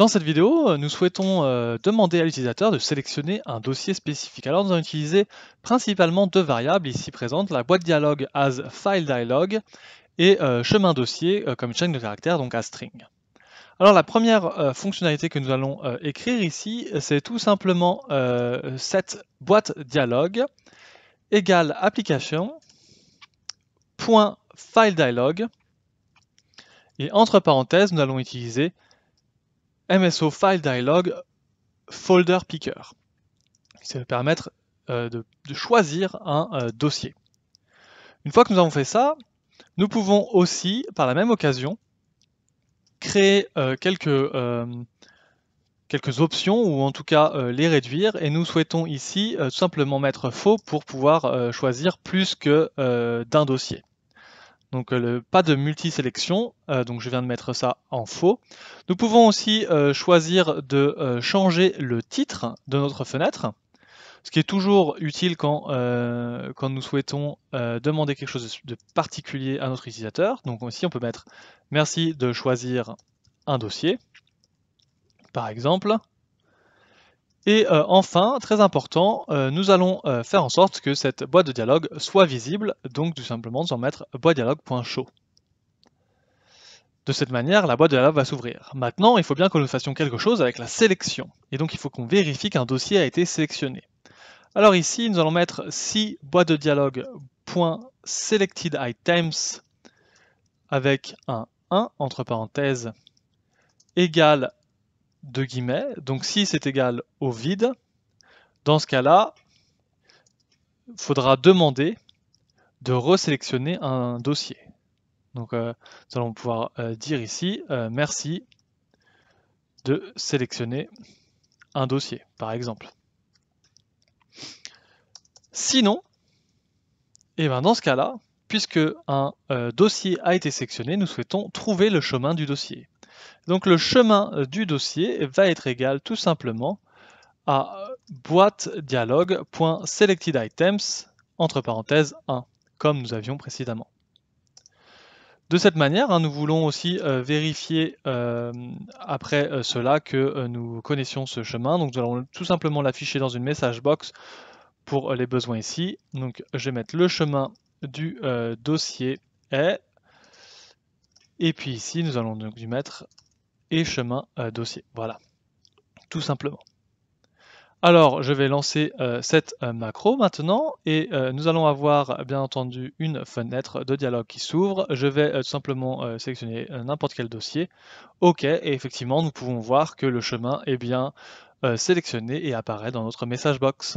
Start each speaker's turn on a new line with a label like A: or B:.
A: Dans cette vidéo, euh, nous souhaitons euh, demander à l'utilisateur de sélectionner un dossier spécifique. Alors nous allons utiliser principalement deux variables ici présentes, la boîte dialogue as file dialogue et euh, chemin dossier comme chaîne de caractère, donc as string. Alors la première fonctionnalité que nous allons écrire ici, c'est tout simplement cette boîte dialogue égale application point dialogue et entre parenthèses, nous allons utiliser MSO File Dialog Folder Picker. Ça va permettre euh, de, choisir un euh, dossier. Une fois que nous avons fait ça, nous pouvons aussi, par la même occasion, créer euh, quelques, quelques options, ou en tout cas les réduire, et nous souhaitons ici simplement mettre faux pour pouvoir choisir plus que d'un dossier. Donc euh, le, pas de multisélection, sélection euh, donc je viens de mettre ça en faux. Nous pouvons aussi euh, choisir de changer le titre de notre fenêtre, ce qui est toujours utile quand, quand nous souhaitons demander quelque chose de particulier à notre utilisateur. Donc ici on peut mettre merci de choisir un dossier, par exemple. Et euh, enfin, très important, euh, nous allons euh, faire en sorte que cette boîte de dialogue soit visible, donc tout simplement nous en mettre boîte-dialogue.show. De cette manière, la boîte de dialogue va s'ouvrir. Maintenant, il faut bien que nous fassions quelque chose avec la sélection, et donc il faut qu'on vérifie qu'un dossier a été sélectionné. Alors ici, nous allons mettre si boîte de dialogue.selectedItems avec un 1 entre parenthèses égale de guillemets. Donc si c'est égal au vide, dans ce cas-là, faudra demander de resélectionner un dossier. Donc euh, nous allons pouvoir euh, dire ici euh, merci de sélectionner un dossier, par exemple. Sinon, et eh ben dans ce cas-là, puisque un dossier a été sélectionné, nous souhaitons trouver le chemin du dossier. Donc le chemin euh, du dossier va être égal tout simplement à boîte dialogue.selectedItems entre parenthèses 1, comme nous avions précédemment. De cette manière, hein, nous voulons aussi euh, vérifier euh, après cela que nous connaissions ce chemin. Donc nous allons tout simplement l'afficher dans une message box pour les besoins ici. Donc je vais mettre le chemin du dossier est et puis ici, nous allons donc lui mettre et chemin euh, dossier. Voilà, tout simplement. Alors, je vais lancer euh, cette euh, macro maintenant et nous allons avoir bien entendu une fenêtre de dialogue qui s'ouvre. Je vais tout simplement sélectionner n'importe quel dossier. OK, et effectivement, nous pouvons voir que le chemin est bien sélectionné et apparaît dans notre message box.